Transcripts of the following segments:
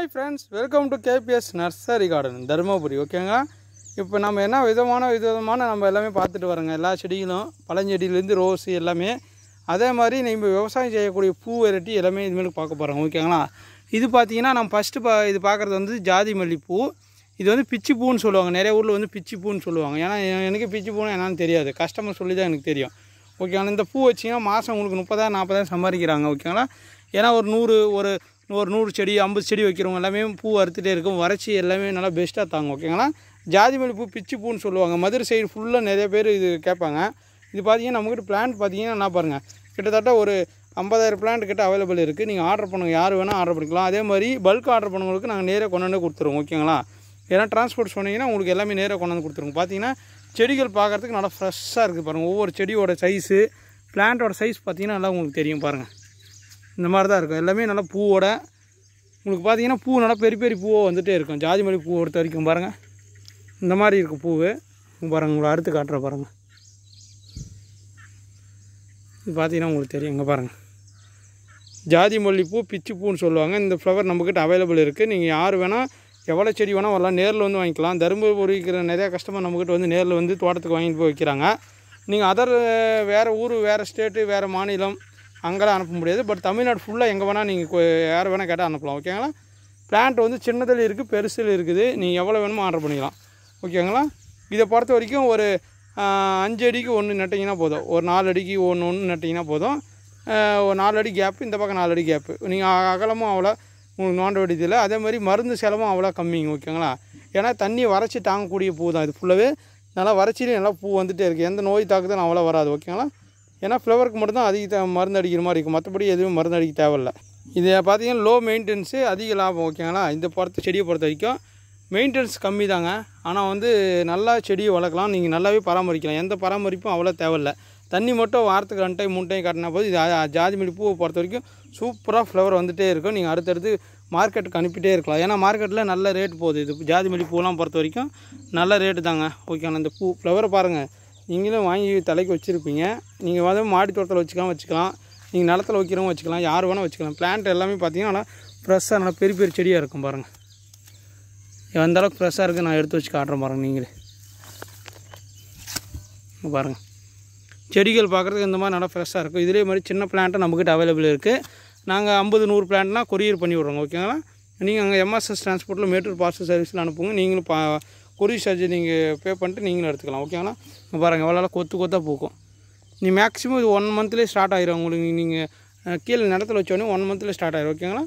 hi friends welcome to KPS nursery garden Dharmapuri ஓகேங்க இப்போ நம்ம என்ன விதமான விதமான நம்ம எல்லாமே பார்த்துட்டு வரோங்க எல்லா செடிகளும் பழஞ்செடியிலேருந்து ரோஸு எல்லாமே அதே மாதிரி நம்ம விவசாயம் செய்யக்கூடிய பூ வெரைட்டி எல்லாமே இதுமாரி பார்க்க போகிறோம் ஓகேங்களா இது பார்த்திங்கன்னா நம்ம ஃபஸ்ட்டு பா இது பார்க்குறது வந்து ஜாதி மல்லிப்பூ இது வந்து பிச்சி பூன்னு சொல்லுவாங்க நிறைய ஊரில் வந்து பிச்சி பூன்னு சொல்லுவாங்க ஏன்னா எனக்கு பிச்சி பூன்னு என்னான்னு தெரியாது கஸ்டமர் சொல்லி தான் எனக்கு தெரியும் ஓகேங்களா இந்த பூ வச்சிங்கன்னா மாதம் உங்களுக்கு முப்பதாயிரம் நாற்பதாயிரம் சம்பாதிக்கிறாங்க ஓகேங்களா ஏன்னா ஒரு நூறு ஒரு ஒரு நூறு செடி ஐம்பது செடி வைக்கிறவங்க எல்லாமே பூ அறுத்துகிட்டே இருக்கும் வறட்சி எல்லாமே நல்லா பெஸ்ட்டாக தாங்க ஓகேங்களா ஜாதி மல்லி பூ பிச்சு பூன்னு சொல்லுவாங்க மதுரை சைடு ஃபுல்லாக நிறைய பேர் இது கேட்பாங்க இது பார்த்தீங்கன்னா நம்மக்கிட்ட பிளான்ட் பார்த்தீங்கன்னா என்ன பாருங்கள் கிட்டத்தட்ட ஒரு ஐம்பதாயிரம் பிளான்ட் கிட்ட அவைலபிள் இருக்குது நீங்கள் ஆர்டர் பண்ணுங்கள் யார் வேணால் ஆர்டர் பண்ணிக்கலாம் அதே மாதிரி பல்க் ஆர்டர் பண்ணவங்களுக்கு நாங்கள் நேராக கொண்டாந்து கொடுத்துருவோம் ஓகேங்களா ஏன்னா டிரான்ஸ்போர்ட் சொன்னீங்கன்னா உங்களுக்கு எல்லாமே நேராக கொண்டாந்து கொடுத்துருவோம் பார்த்தீங்கன்னா செடிகள் பார்க்குறதுக்கு நல்லா ஃப்ரெஷ்ஷாக இருக்குது பாருங்கள் ஒவ்வொரு செடியோட சைஸு பிளான்ட்டோட சைஸ் பார்த்தீங்கன்னா நல்லா உங்களுக்கு தெரியும் பாருங்கள் இந்த மாதிரி தான் இருக்கும் எல்லாமே நல்லா பூவோட உங்களுக்கு பார்த்தீங்கன்னா பூ நல்லா பெரிய பெரிய பூவாக வந்துகிட்டே இருக்கும் ஜாதி மல்லி பூ பொறுத்த வரைக்கும் பாருங்கள் இந்த மாதிரி இருக்கும் பூவு பாருங்கள் உங்களை அறுத்து காட்டுற பாருங்கள் இது பார்த்தீங்கன்னா உங்களுக்கு தெரியும் இங்கே பாருங்கள் ஜாதி மல்லிப்பூ பிச்சு பூன்னு சொல்லுவாங்க இந்த ஃப்ளவர் நம்மக்கிட்ட அவைலபிள் இருக்குது நீங்கள் யார் வேணால் எவ்வளோ செடி வேணால் வரலாம் நேரில் வந்து வாங்கிக்கலாம் தருமபுரி இருக்கிற நிறையா கஸ்டமர் நம்மக்கிட்ட வந்து நேரில் வந்து தோட்டத்துக்கு வாங்கிட்டு போய் வைக்கிறாங்க நீங்கள் அதர் வேறு ஊர் வேறு ஸ்டேட்டு வேறு மாநிலம் அங்கெல்லாம் அனுப்ப முடியாது பட் தமிழ்நாடு ஃபுல்லாக எங்கே வேணால் நீங்கள் யார் வேணால் கேட்டால் அனுப்பலாம் ஓகேங்களா பிளான்ட் வந்து சின்னதில் இருக்குது பெருசில் இருக்குது நீங்கள் எவ்வளோ வேணுமோ ஆர்டர் பண்ணிக்கலாம் ஓகேங்களா இதை பொறுத்த வரைக்கும் ஒரு அஞ்சு அடிக்கு ஒன்று நட்டிங்கன்னா போதும் ஒரு நாலு அடிக்கு ஒன்று ஒன்று நட்டிங்கன்னா போதும் ஒரு நாலு அடி கேப்பு இந்த பக்கம் நாலு அடி கேப்பு நீங்கள் அகலமும் அவ்வளோ உங்களுக்கு நோண்ட வேண்டியதில்லை அதே மாதிரி மருந்து செலவும் அவ்வளோ கம்மிங்க ஓகேங்களா ஏன்னா தண்ணி வறட்சி தாங்கக்கூடிய பூ தான் இது ஃபுல்லாகவே நல்லா வறட்சியிலையும் நல்லா பூ வந்துகிட்டே இருக்குது எந்த நோய் தாக்குதலும் அவ்வளோ வராது ஓகேங்களா ஏன்னா ஃப்ளவருக்கு மட்டும் தான் அதிக மருந்து அடிக்கிற மாதிரி இருக்கும் மற்றபடி எதுவும் மருந்து அடிக்க தேவையில்லை இதை பார்த்தீங்கன்னா லோ மெயின்டெனன்ஸு அதிக லாபம் ஓகேங்களா இந்த பொறுத்து செடியை பொறுத்த வரைக்கும் மெயின்டெனன்ஸ் கம்மி தாங்க ஆனால் வந்து நல்லா செடியை வளர்க்கலாம் நீங்கள் நல்லாவே பராமரிக்கலாம் எந்த பராமரிப்பும் அவ்வளோ தேவையில்லை தண்ணி மட்டும் வாரத்துக்கு ரெண்டு டைம் மூணு டைம் கட்டினா போது இது ஜாதி பூவை பொறுத்த வரைக்கும் சூப்பராக ஃப்ளவர் வந்துகிட்டே இருக்கும் நீங்கள் அடுத்தடுத்து மார்க்கெட்டுக்கு அனுப்பிட்டே இருக்கலாம் ஏன்னா மார்க்கெட்டில் நல்ல ரேட் போகுது இது ஜாதி மல்லி பூலாம் பொறுத்த வரைக்கும் நல்ல ரேட்டு தாங்க ஓகேண்ணா இந்த பூ ஃப்ளவரை பாருங்கள் நீங்களும் வாங்கி தலைக்கு வச்சுருப்பீங்க நீங்கள் வந்து மாடி தோட்டத்தில் வச்சுக்கலாம் வச்சுக்கலாம் நீங்கள் நிலத்தில் வைக்கிறவங்க வச்சுக்கலாம் யார் வேணால் வச்சுக்கலாம் பிளான்ட் எல்லாமே பார்த்தீங்கன்னா நல்லா ஃப்ரெஷ்ஷாக நல்லா பெரிய பெரிய செடியாக இருக்கும் பாருங்கள் எந்த அளவுக்கு ஃப்ரெஷ்ஷாக இருக்குது நான் எடுத்து வச்சு காட்டுறேன் பாருங்கள் நீங்களே பாருங்கள் செடிகள் பார்க்குறதுக்கு இந்த மாதிரி நல்லா ஃப்ரெஷ்ஷாக இருக்கும் இதே மாதிரி சின்ன பிளான்ட்டு நம்மக்கிட்ட அவைலபிள் இருக்குது நாங்கள் ஐம்பது நூறு பிளான்ட்னால் கொரியர் பண்ணி விட்றோங்க ஓகேங்களா நீங்கள் அங்கே எம்எஸ்எஸ் டிரான்ஸ்போர்ட்டில் மேட்டூர் பார்சல் சர்வீஸில் அனுப்புங்க நீங்களும் பா கொரி சார்ஜ் நீங்கள் பே பண்ணிட்டு நீங்களும் எடுத்துக்கலாம் ஓகேங்களா பாருங்கள் எவ்வளோ கொத்து கொத்தாக பூக்கும் நீ மேக்ஸிமம் இது ஒன் மந்த்லேயே ஸ்டார்ட் ஆயிரும் உங்களுக்கு நீங்கள் கீழே நிலத்தில் வச்சோடனே ஒன் மந்த்லேயே ஸ்டார்ட் ஆயிரும் ஓகேங்களா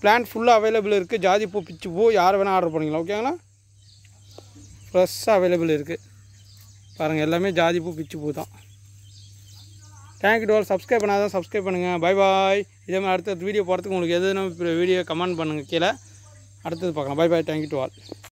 பிளான்ட் ஃபுல்லாக அவைலபிள் இருக்குது ஜாதி பூ பிச்சு பூ யார் வேணால் ஆர்டர் பண்ணிக்கலாம் ஓகேங்களா ஃப்ரெஷ்ஷாக அவைலபிள் இருக்குது பாருங்கள் எல்லாமே ஜாதி பூ பிச்சு பூ தான் தேங்க்யூ டோல் சப்ஸ்கிரைப் தான் சப்ஸ்கிரைப் பண்ணுங்கள் பை பாய் இதே மாதிரி அடுத்த வீடியோ போகிறதுக்கு உங்களுக்கு எதுனா வீடியோ கமெண்ட் பண்ணுங்கள் கீழே அடுத்தது பார்க்கலாம் bye bye thank you to all